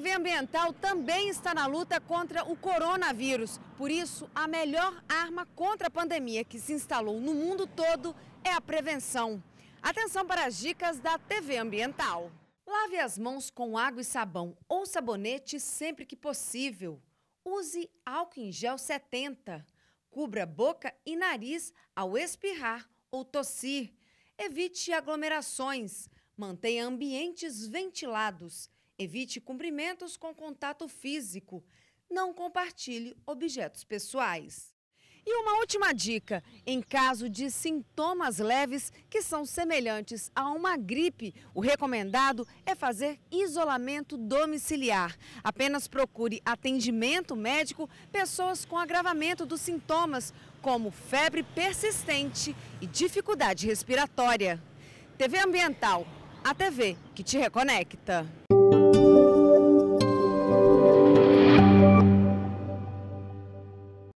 TV Ambiental também está na luta contra o coronavírus. Por isso, a melhor arma contra a pandemia que se instalou no mundo todo é a prevenção. Atenção para as dicas da TV Ambiental. Lave as mãos com água e sabão ou sabonete sempre que possível. Use álcool em gel 70. Cubra boca e nariz ao espirrar ou tossir. Evite aglomerações. Mantenha ambientes ventilados Evite cumprimentos com contato físico. Não compartilhe objetos pessoais. E uma última dica: em caso de sintomas leves que são semelhantes a uma gripe, o recomendado é fazer isolamento domiciliar. Apenas procure atendimento médico pessoas com agravamento dos sintomas, como febre persistente e dificuldade respiratória. TV Ambiental, a TV que te reconecta.